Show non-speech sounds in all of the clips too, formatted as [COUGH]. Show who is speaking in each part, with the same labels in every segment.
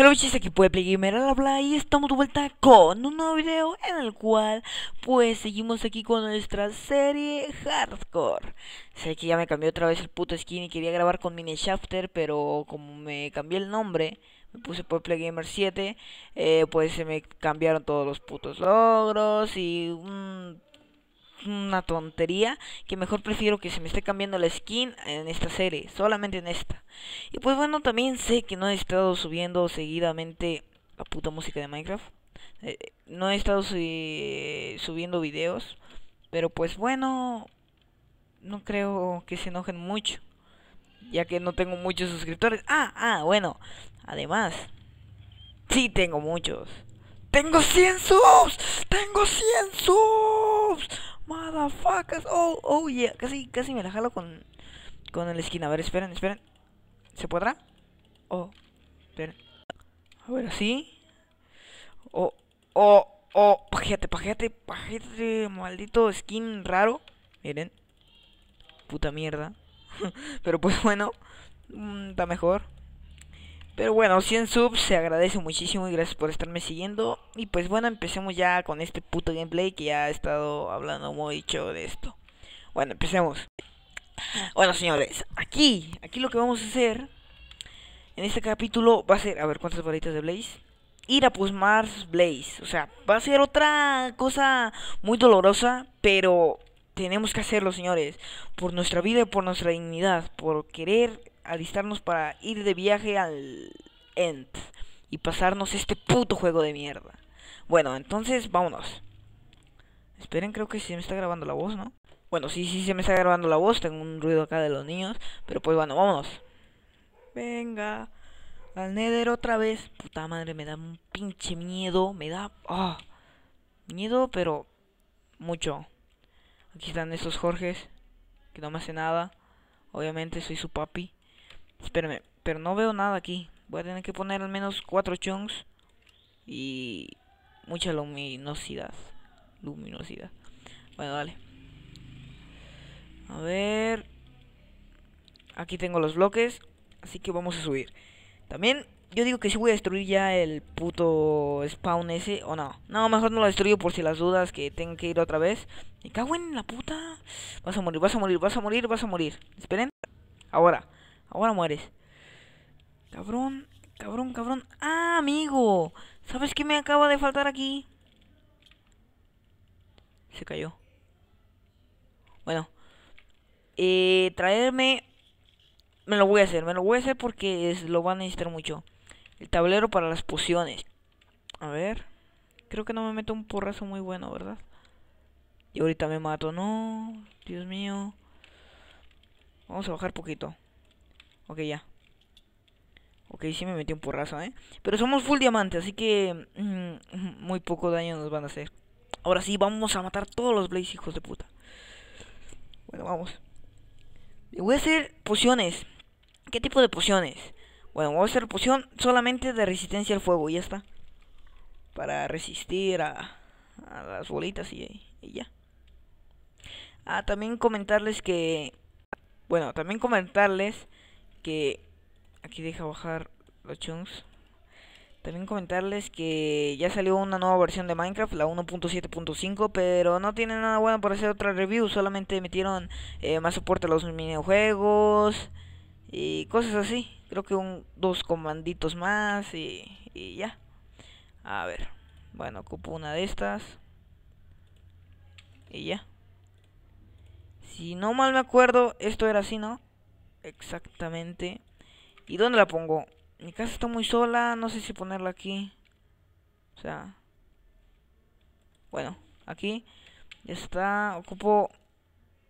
Speaker 1: Hello chicos, puede de Playgamer al habla y estamos de vuelta con un nuevo video en el cual pues seguimos aquí con nuestra serie Hardcore Sé que ya me cambió otra vez el puto skin y quería grabar con Mini Shafter pero como me cambié el nombre me puse por Gamer 7 eh, pues se me cambiaron todos los putos logros y una tontería que mejor prefiero que se me esté cambiando la skin en esta serie, solamente en esta. Y pues bueno, también sé que no he estado subiendo seguidamente la puta música de Minecraft. Eh, no he estado subiendo videos, pero pues bueno, no creo que se enojen mucho, ya que no tengo muchos suscriptores. Ah, ah, bueno, además, sí tengo muchos. Tengo 100 subs. Tengo 100 subs. Motherfuckers. Oh, oh, yeah. Casi, casi me la jalo con, con el skin. A ver, esperen, esperen. ¿Se podrá? Oh, esperen. A ver, así. Oh, oh, oh. Pajete, pajete, pajete. Maldito skin raro. Miren. Puta mierda. [LAUGHS] Pero pues bueno. Mm, está mejor. Pero bueno, 100 subs se agradece muchísimo y gracias por estarme siguiendo. Y pues bueno, empecemos ya con este puto gameplay que ya he estado hablando mucho de esto. Bueno, empecemos. Bueno, señores, aquí, aquí lo que vamos a hacer en este capítulo va a ser, a ver, ¿cuántas varitas de Blaze? Ir a Mars Blaze, o sea, va a ser otra cosa muy dolorosa, pero tenemos que hacerlo, señores, por nuestra vida y por nuestra dignidad, por querer alistarnos para ir de viaje al End y pasarnos este puto juego de mierda. Bueno, entonces vámonos. Esperen, creo que se me está grabando la voz, ¿no? Bueno, sí, sí se me está grabando la voz, tengo un ruido acá de los niños, pero pues bueno, vámonos. Venga, al Nether otra vez. Puta madre, me da un pinche miedo, me da... Ah, miedo, pero mucho. Aquí están estos Jorges, que no me hace nada. Obviamente soy su papi. Espérame, pero no veo nada aquí. Voy a tener que poner al menos cuatro chunks y mucha luminosidad. Luminosidad. Bueno, vale A ver. Aquí tengo los bloques, así que vamos a subir. También yo digo que si sí voy a destruir ya el puto spawn ese o no. No, mejor no lo destruyo por si las dudas que tengo que ir otra vez. Me cago en la puta. Vas a morir, vas a morir, vas a morir, vas a morir. Esperen. Ahora, Ahora mueres. Cabrón, cabrón, cabrón. ¡Ah, amigo! ¿Sabes qué me acaba de faltar aquí? Se cayó. Bueno. Eh, traerme... Me lo voy a hacer, me lo voy a hacer porque lo van a necesitar mucho. El tablero para las pociones. A ver. Creo que no me meto un porrazo muy bueno, ¿verdad? Y ahorita me mato, no. Dios mío. Vamos a bajar poquito. Ok, ya. Ok, sí me metí un porrazo, ¿eh? Pero somos full diamante, así que... Mm, muy poco daño nos van a hacer. Ahora sí, vamos a matar todos los Blaze, hijos de puta. Bueno, vamos. Voy a hacer pociones. ¿Qué tipo de pociones? Bueno, voy a hacer poción solamente de resistencia al fuego, y ya está. Para resistir a, a las bolitas y, y ya. Ah, también comentarles que... Bueno, también comentarles que aquí deja bajar los chunks. También comentarles que ya salió una nueva versión de Minecraft, la 1.7.5, pero no tiene nada bueno para hacer otra review, solamente metieron eh, más soporte a los minijuegos y cosas así. Creo que un, dos comanditos más y, y ya. A ver, bueno, ocupo una de estas y ya. Si no mal me acuerdo, esto era así, ¿no? exactamente. ¿Y dónde la pongo? Mi casa está muy sola, no sé si ponerla aquí. O sea... Bueno, aquí ya está. Ocupo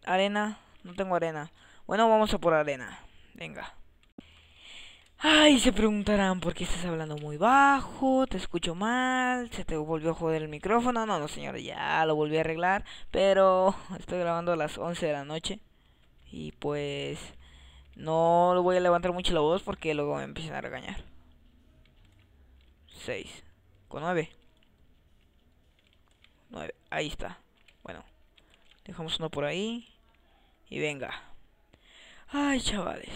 Speaker 1: arena. No tengo arena. Bueno, vamos a por arena. Venga. Ay, se preguntarán por qué estás hablando muy bajo, te escucho mal, se te volvió a joder el micrófono. No, no, señor, ya lo volví a arreglar, pero [LAUGHS] estoy grabando a las 11 de la noche. Y pues no lo voy a levantar mucho la voz porque luego me empiezan a regañar. 6. Con 9. 9. Ahí está. Bueno. Dejamos uno por ahí. Y venga. Ay, chavales.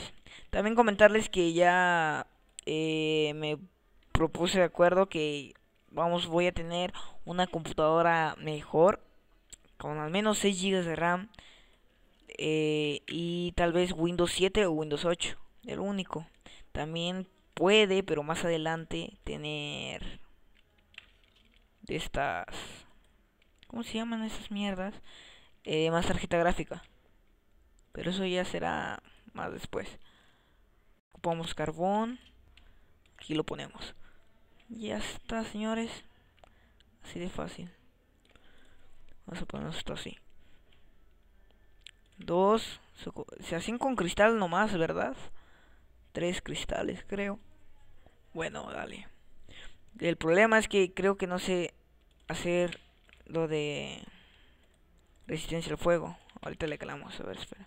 Speaker 1: También comentarles que ya eh, me propuse de acuerdo que vamos, voy a tener una computadora mejor. Con al menos 6 GB de RAM. Eh, y tal vez Windows 7 o Windows 8, el único. También puede, pero más adelante, tener de estas... ¿Cómo se llaman esas mierdas? Eh, más tarjeta gráfica. Pero eso ya será más después. Ocupamos carbón. Aquí lo ponemos. Ya está, señores. Así de fácil. Vamos a poner esto así. Dos. Se hacen con cristal nomás, ¿verdad? Tres cristales, creo. Bueno, dale. El problema es que creo que no sé hacer lo de resistencia al fuego. Ahorita le calamos, a ver, espera.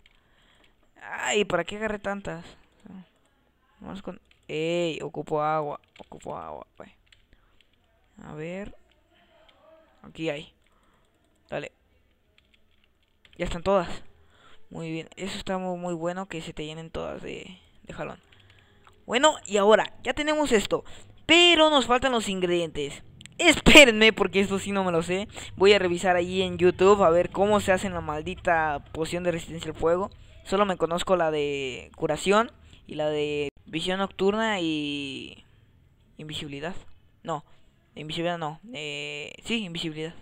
Speaker 1: Ay, ¿para qué agarré tantas? Vamos con... Ey, ocupo agua, ocupo agua, A ver. Aquí hay. Dale. Ya están todas. Muy bien, eso está muy, bueno que se te llenen todas de, jalón. Bueno, y ahora, ya tenemos esto. Pero nos faltan los ingredientes. [LAUGHS] Espérenme porque esto sí no me lo sé. Voy a revisar allí en YouTube a ver cómo se hace la maldita poción de resistencia al fuego. Solo me conozco la de curación y la de visión nocturna y invisibilidad. No, invisibilidad no. Eh, sí, invisibilidad.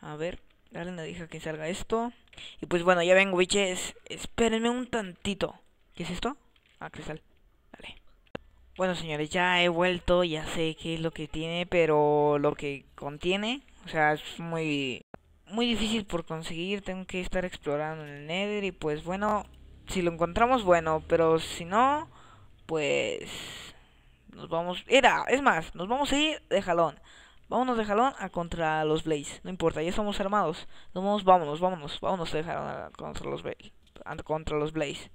Speaker 1: A ver, dale una dije que salga esto. Y pues bueno, ya vengo, biches. Espérenme un tantito. ¿Qué es esto? Ah, cristal. Vale. Bueno, señores, ya he vuelto. Ya sé qué es lo que tiene, pero lo que contiene, o sea, es muy, muy difícil por conseguir. Tengo que estar explorando en el Nether. Y pues bueno, si lo encontramos, bueno, pero si no, pues. Nos vamos. Era, es más, nos vamos a ir de jalón. Vámonos de jalón a contra los Blaze. No importa, ya estamos armados. Vámonos, vámonos, vámonos. Vámonos de jalón a contra los Blaze. Contra los Blaze.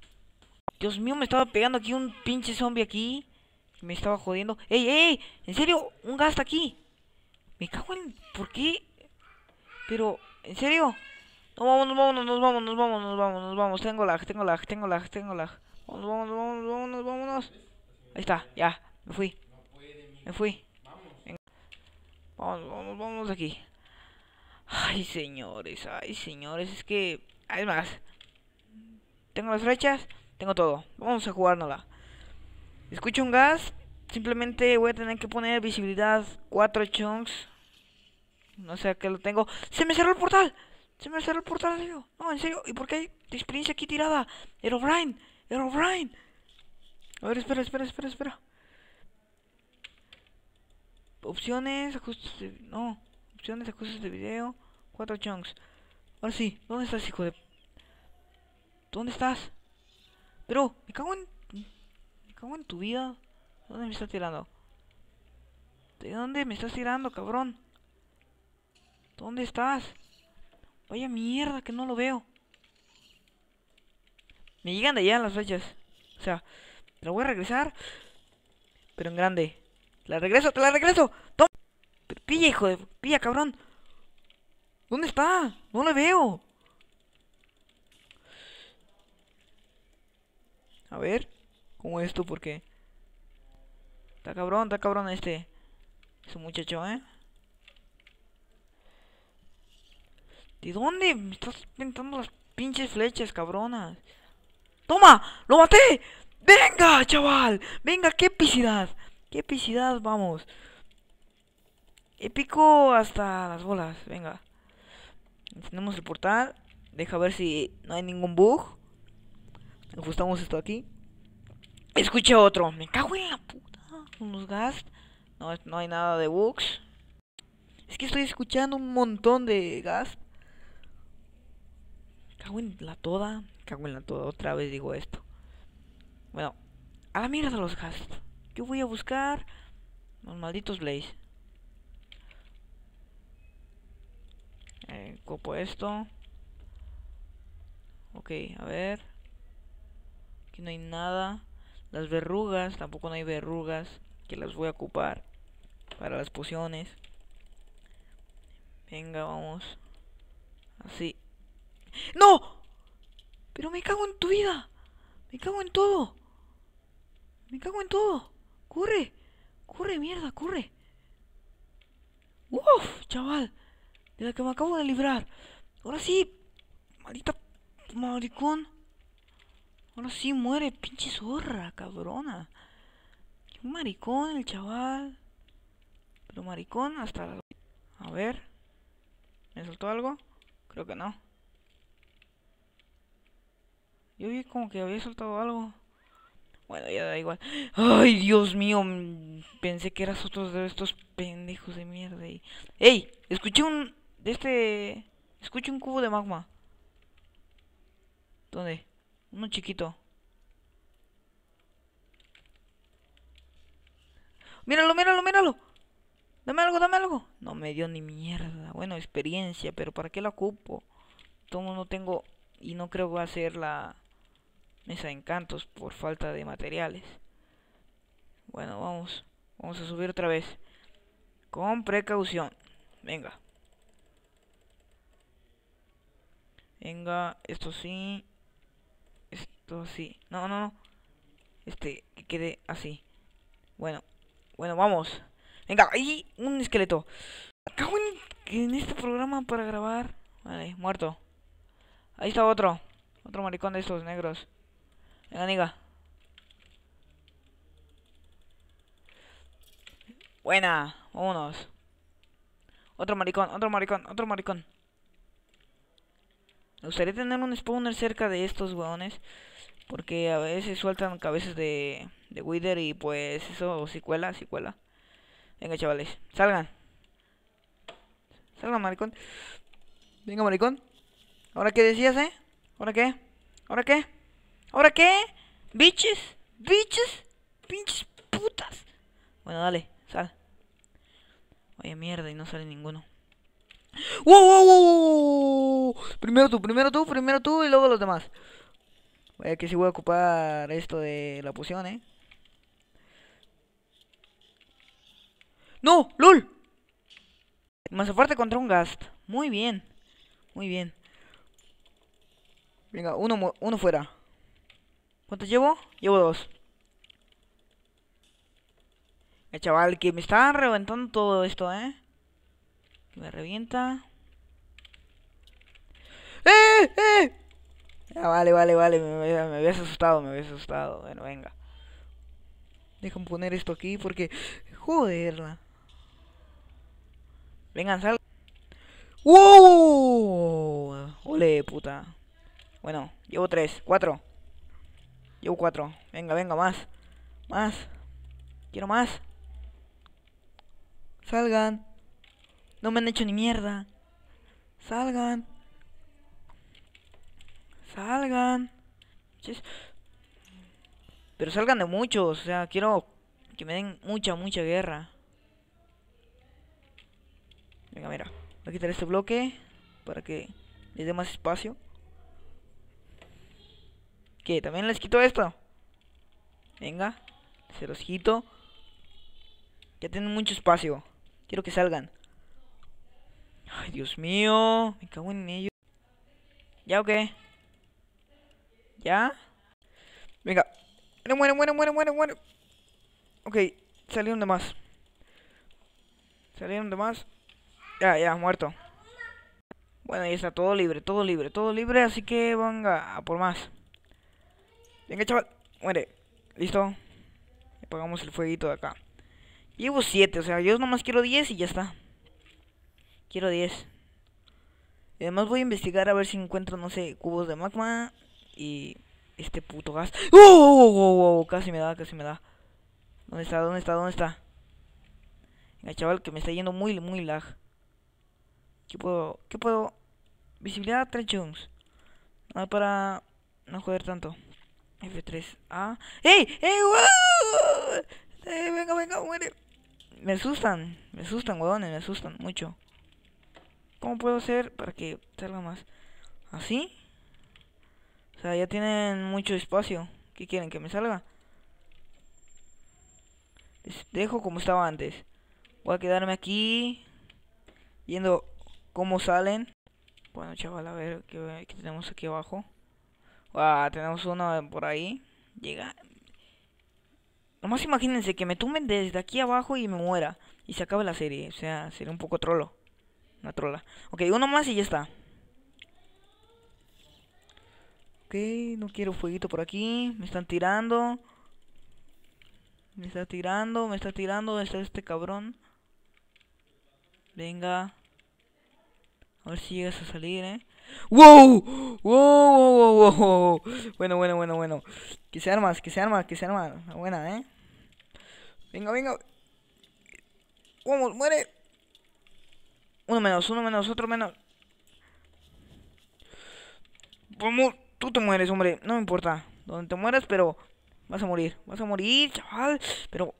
Speaker 1: Dios mío, me estaba pegando aquí un pinche zombie aquí. Me estaba jodiendo. ¡Ey, ey! ¿En serio? ¿Un gasta aquí? Me cago en... ¿Por qué? Pero... ¿En serio? No, vámonos, vámonos, nos vámonos, vámonos, vámonos, vámonos. Tengo lag, tengo lag, tengo lag, tengo lag. vámonos, vámonos, vámonos, vámonos. Ahí está, ya. Me fui. Me fui. Vamos, vamos, vamos aquí. Ay, señores, ay, señores, es que... Además, tengo las flechas, tengo todo. Vamos a jugárnosla. Escucho un gas, simplemente voy a tener que poner visibilidad 4 chunks. No sé a qué lo tengo. ¡Se me cerró el portal! ¡Se me cerró el portal, en No, en serio, ¿y por qué hay experiencia aquí tirada? ¡Era O'Brien! ¡Era O'Brien! A ver, espera, espera, espera, espera. Opciones, ajustes de... No. Opciones, ajustes de video. Cuatro chunks. Ahora sí. ¿Dónde estás, hijo de...? ¿Dónde estás? Pero, me cago en... Me cago en tu vida. ¿Dónde me estás tirando? ¿De dónde me estás tirando, cabrón? ¿Dónde estás? Vaya mierda, que no lo veo. Me llegan de allá las flechas. O sea, la voy a regresar. Pero en grande la regreso, te la regreso! ¡Toma! ¡Pilla, hijo de... ¡Pilla, cabrón! ¿Dónde está? No le veo. A ver. ¿Cómo esto? qué? Está cabrón, está cabrón este... Ese muchacho, ¿eh? ¿De dónde? Me estás pintando las pinches flechas, cabronas. ¡Toma! ¡Lo maté! ¡Venga, chaval! ¡Venga, qué epicidad! ¡Qué epicidad, vamos! Épico hasta las bolas, venga. Encendemos el portal. Deja ver si no hay ningún bug. Ajustamos esto aquí. Escucha otro. Me cago en la puta. Unos gas. No, no hay nada de bugs. Es que estoy escuchando un montón de gas. Cago en la toda. Cago en la toda. Otra vez digo esto. Bueno. A la mierda los gas. Yo voy a buscar los malditos Blaze. Eh, copo esto. Ok, a ver. Aquí no hay nada. Las verrugas, tampoco no hay verrugas. Que las voy a ocupar para las pociones. Venga, vamos. Así. ¡No! Pero me cago en tu vida. Me cago en todo. Me cago en todo. ¡Corre! ¡Corre, mierda, corre! ¡Uf, chaval! De la que me acabo de librar. Ahora sí. Maldita maricón. Ahora sí muere, pinche zorra, cabrona. ¡Qué maricón el chaval. Pero maricón hasta... La... A ver. ¿Me soltó algo? Creo que no. Yo vi como que había soltado algo. Bueno, ya da igual. Ay, Dios mío. Pensé que eras otro de estos pendejos de mierda. ¡Ey! Escuché un... De este... Escuché un cubo de magma. ¿Dónde? Uno chiquito. Míralo, míralo, míralo. Dame algo, dame algo. No me dio ni mierda. Bueno, experiencia, pero ¿para qué la ocupo? Todo no tengo... Y no creo que va a ser la mesa encantos por falta de materiales. Bueno, vamos. Vamos a subir otra vez. Con precaución. Venga. Venga, esto sí. Esto sí. No, no, no. Este, que quede así. Bueno. Bueno, vamos. Venga, ahí un esqueleto. Acabo en, en este programa para grabar. Vale, muerto. Ahí está otro. Otro maricón de estos negros. Venga, amiga. Buena, vámonos. Otro maricón, otro maricón, otro maricón. Me gustaría tener un spawner cerca de estos weones. Porque a veces sueltan cabezas de, de Wither y pues eso, si cuela, si cuela. Venga, chavales, salgan. Salgan, maricón. Venga, maricón. ¿Ahora qué decías, eh? ¿Ahora qué? ¿Ahora qué? ¿Ahora qué? ¿Biches? ¿Biches? ¡Pinches putas! Bueno, dale, sal. Oye, mierda, y no sale ninguno. ¡Wow, wow, wow! Primero tú, primero tú, primero tú y luego los demás. Vaya que si voy a ocupar esto de la poción, ¿eh? ¡No! ¡Lol! Más fuerte contra un Gast. Muy bien. Muy bien. Venga, uno, uno fuera. ¿Cuántos llevo? Llevo dos. El eh, chaval, que me está reventando todo esto, ¿eh? me revienta. ¡Eh! ¡Eh! Ah, vale, vale, vale. Me, habías asustado, me habías asustado. Bueno, venga. Déjame poner esto aquí porque... Joderla. Vengan, sal... ¡Wow! ¡Ole, puta! Bueno, llevo tres, cuatro. Yo cuatro. Venga, venga, más. Más. Quiero más. Salgan. No me han hecho ni mierda. Salgan. Salgan. Pero salgan de muchos. O sea, quiero que me den mucha, mucha guerra. Venga, mira. Voy a quitar este bloque para que les dé más espacio. Que también les quito esto. Venga, se los quito. Ya tienen mucho espacio. Quiero que salgan. Ay, Dios mío. Me cago en ellos. ¿Ya o qué? ¿Ya? Venga. mueren, mueren, mueren Ok, salieron de más. Salieron de más. Ya, ya, muerto. Bueno, ahí está todo libre, todo libre, todo libre. Así que venga, a por más. Venga, chaval. Muere. Listo. Apagamos el fueguito de acá. Llevo 7, o sea, yo nomás quiero 10 y ya está. Quiero 10. Y además voy a investigar a ver si encuentro, no sé, cubos de magma y este puto gas. ¡Oh, oh, oh, ¡Oh! casi me da, casi me da. ¿Dónde está? ¿Dónde está? ¿Dónde está? Venga, chaval, que me está yendo muy, muy lag. ¿Qué puedo? ¿Qué puedo? Visibilidad 3 chunks. No para no joder tanto. F3A. ¡Ey! ¡Ey! ¡Wow! venga, venga, muere! Me asustan, me asustan, huevones, me asustan mucho. ¿Cómo puedo hacer para que salga más? ¿Así? O sea, ya tienen mucho espacio. ¿Qué quieren? ¿Que me salga? dejo como estaba antes. Voy a quedarme aquí. Viendo cómo salen. Bueno, chaval, a ver qué tenemos aquí abajo. Ah, tenemos uno por ahí. Llega. Nomás imagínense que me tumben desde aquí abajo y me muera. Y se acaba la serie. O sea, sería un poco trolo. Una trola. Ok, uno más y ya está. Ok, no quiero fueguito por aquí. Me están tirando. Me está tirando, me está tirando. Está este cabrón. Venga. A ver si llegas a salir, eh. ¡Wow! ¡Wow! ¡Wow! ¡Wow! Bueno, bueno, bueno, bueno. Que se armas, que se arma, que se armas, buena, ¿eh? Venga, venga. Vamos, muere. Uno menos, uno menos, otro menos. Vamos, tú te mueres, hombre. No me importa. Donde te mueras, pero vas a morir. Vas a morir, chaval. Pero...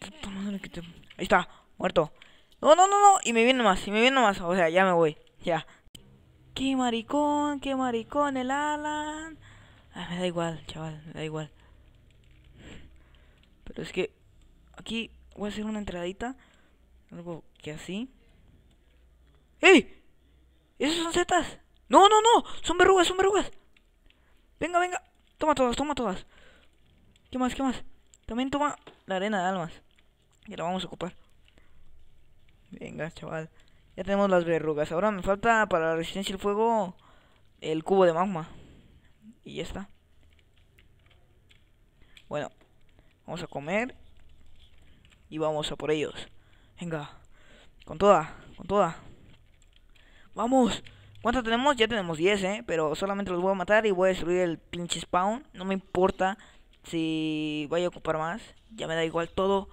Speaker 1: Ahí está, muerto. No, no, no, no. Y me viene más, y me viene más. O sea, ya me voy. Ya. Qué maricón, qué maricón el Alan. Ah, me da igual, chaval, me da igual. Pero es que aquí voy a hacer una entradita. Algo que así. ¡Ey! ¿Esos son setas? ¡No, no, no! ¡Son verrugas, son verrugas! Venga, venga. Toma todas, toma todas. ¿Qué más, qué más? También toma la arena de almas. Y la vamos a ocupar. Venga, chaval. Ya tenemos las verrugas. Ahora me falta para la resistencia al fuego el cubo de magma. Y ya está. Bueno, vamos a comer. Y vamos a por ellos. Venga. Con toda, con toda. ¡Vamos! cuántos tenemos? Ya tenemos 10, ¿eh? Pero solamente los voy a matar y voy a destruir el pinche spawn. No me importa si voy a ocupar más. Ya me da igual todo.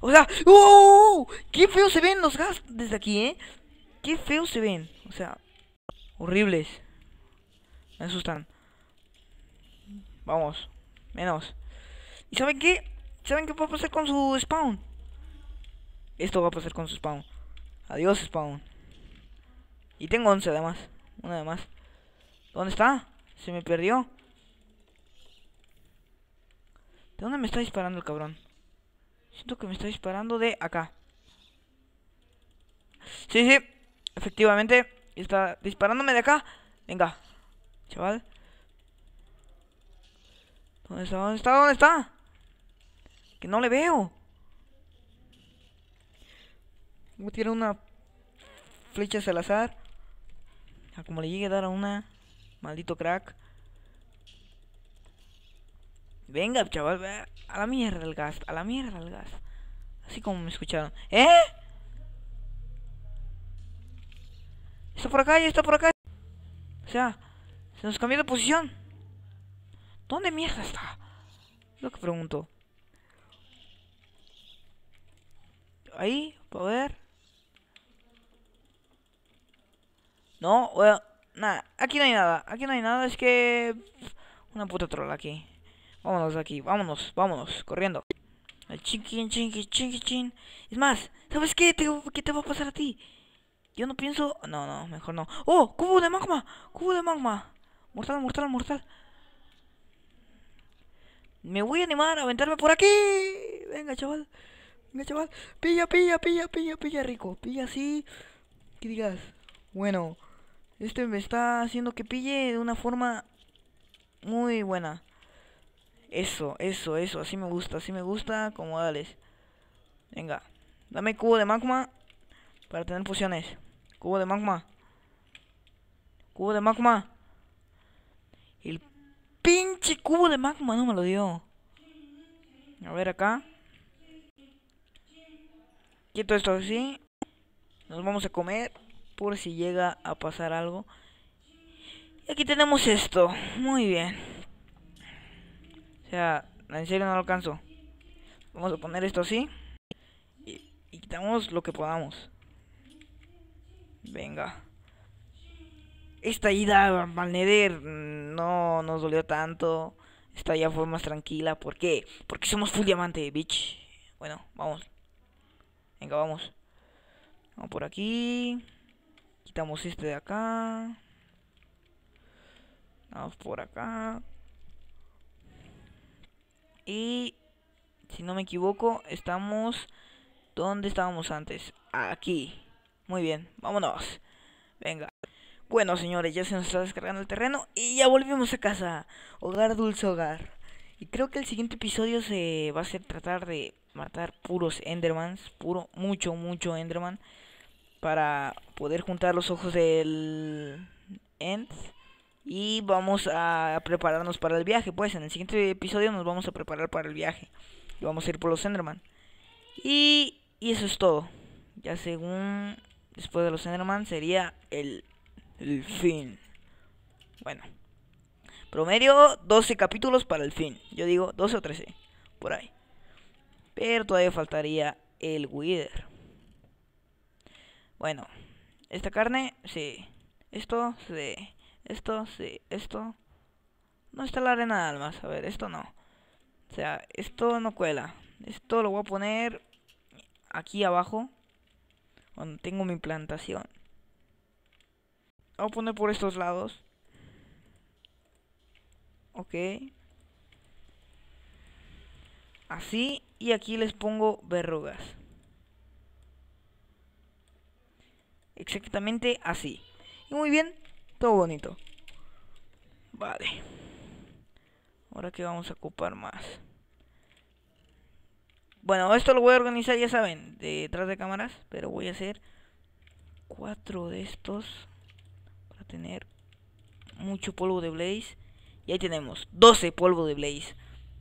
Speaker 1: O sea, ¡oh! ¡Qué feo se ven los gas desde aquí, eh! Qué feos se ven. O sea, horribles. Me asustan. Vamos. Menos. ¿Y saben qué? ¿Saben qué va a pasar con su spawn? Esto va a pasar con su spawn. Adiós, spawn. Y tengo 11 además. Una de ¿Dónde está? Se me perdió. ¿De dónde me está disparando el cabrón? Siento que me está disparando de acá. Sí, sí. Efectivamente, está disparándome de acá. Venga, chaval. ¿Dónde está? ¿Dónde está? ¿Dónde está? Que no le veo. Tiene una flecha al azar. A ah, como le llegue a dar a una. Maldito crack. Venga, chaval. A la mierda el gas. A la mierda el gas. Así como me escucharon. ¿Eh? Está por acá y está por acá. O sea, se nos cambió de posición. ¿Dónde mierda está? Lo que pregunto. Ahí, A ver. No, bueno, nada. Aquí no hay nada. Aquí no hay nada. Es que... Una puta troll aquí. Vámonos de aquí. Vámonos, vámonos. Corriendo. El ching ching, ching, chin. Es más, ¿sabes qué te va a pasar a ti? Yo no pienso... No, no, mejor no. ¡Oh! ¡Cubo de magma! ¡Cubo de magma! Mortal, mortal, mortal. Me voy a animar a aventarme por aquí. Venga, chaval. Venga, chaval. Pilla, pilla, pilla, pilla, pilla, rico. Pilla así. ¿Qué digas. Bueno. Este me está haciendo que pille de una forma muy buena. Eso, eso, eso. Así me gusta, así me gusta. Como dales. Venga. Dame cubo de magma para tener pociones. Cubo de magma. Cubo de magma. El pinche cubo de magma no me lo dio. A ver acá. Quito esto así. Nos vamos a comer por si llega a pasar algo. Y aquí tenemos esto. Muy bien. O sea, en serio no lo alcanzo. Vamos a poner esto así. Y, y quitamos lo que podamos. Venga. Esta ida a Malneder mm, no nos dolió tanto. Esta ya fue más tranquila. ¿Por qué? Porque somos full diamante, bitch. Bueno, vamos. Venga, vamos. Vamos por aquí. Quitamos este de acá. Vamos por acá. Y si no me equivoco, estamos donde estábamos antes. Aquí. Muy bien, vámonos. Venga. Bueno, señores, ya se nos está descargando el terreno y ya volvemos a casa. Hogar, dulce hogar. Y creo que el siguiente episodio se va a ser tratar de matar puros Endermans, puro, mucho, mucho Enderman, para poder juntar los ojos del End. Y vamos a prepararnos para el viaje, pues en el siguiente episodio nos vamos a preparar para el viaje. Y vamos a ir por los Enderman. Y, y eso es todo. Ya según después de los Enderman sería el, el fin. Bueno. Promedio 12 capítulos para el fin. Yo digo 12 o 13. Por ahí. Pero todavía faltaría el Wither. Bueno. Esta carne, sí. Esto, sí. Esto, sí. Esto. No está la arena de almas. A ver, esto no. O sea, esto no cuela. Esto lo voy a poner aquí abajo cuando tengo mi plantación. Vamos a poner por estos lados. Ok. Así. Y aquí les pongo verrugas. Exactamente así. Y muy bien. Todo bonito. Vale. Ahora que vamos a ocupar más. Bueno, esto lo voy a organizar, ya saben, detrás de cámaras. Pero voy a hacer cuatro de estos para tener mucho polvo de blaze. Y ahí tenemos 12 polvo de blaze.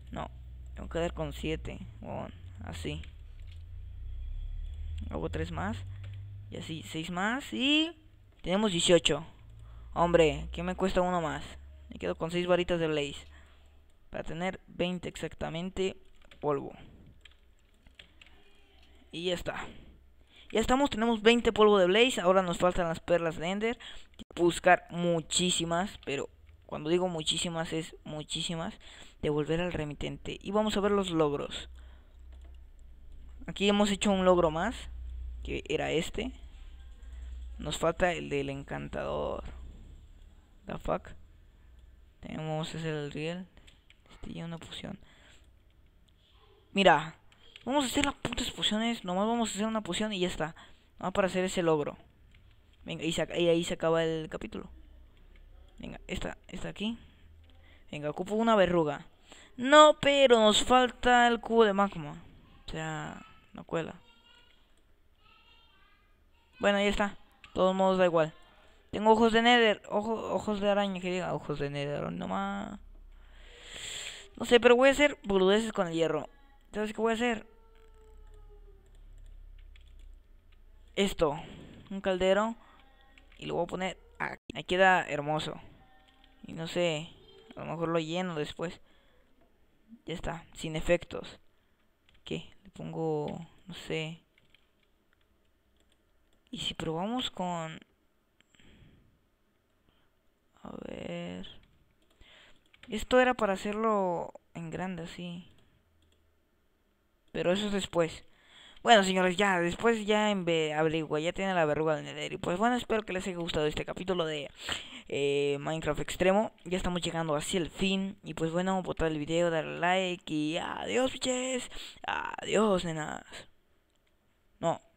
Speaker 1: No, tengo que dar con 7. Bueno, así. Hago tres más. Y así, seis más. Y tenemos 18. Hombre, ¿qué me cuesta uno más? Me quedo con seis varitas de blaze. Para tener 20 exactamente polvo. Y ya está. Ya estamos, tenemos 20 polvo de Blaze. Ahora nos faltan las perlas de Ender. Buscar muchísimas, pero cuando digo muchísimas es muchísimas. Devolver al remitente. Y vamos a ver los logros. Aquí hemos hecho un logro más, que era este. Nos falta el del encantador. The fuck. Tenemos ese del riel. Este ya una fusión. Mira, Vamos a hacer las putas pociones. Nomás vamos a hacer una poción y ya está. Nomás para hacer ese logro. Venga, y, ahí se acaba el capítulo. Venga, esta, esta aquí. Venga, ocupo una verruga. No, pero nos falta el cubo de magma. O sea, no cuela. Bueno, ahí está. De todos modos da igual. Tengo ojos de nether. Ojo, ojos de araña, que diga. Ojos de nether, nomás. No sé, pero voy a hacer boludeces con el hierro. ¿Sabes qué voy a hacer? esto, un caldero, y lo voy a poner aquí. Me queda hermoso. Y no sé, a lo mejor lo lleno después. Ya está, sin efectos. ¿Qué? Le pongo, no sé. Y si probamos con... A ver... Esto era para hacerlo en grande, así. Pero eso es después. Bueno, señores, ya, después ya en averigua, ya tiene la verruga de Nether. Y pues bueno, espero que les haya gustado este capítulo de eh, Minecraft Extremo. Ya estamos llegando hacia el fin. Y pues bueno, botar el video, darle like y adiós, biches. Adiós, nenas. No.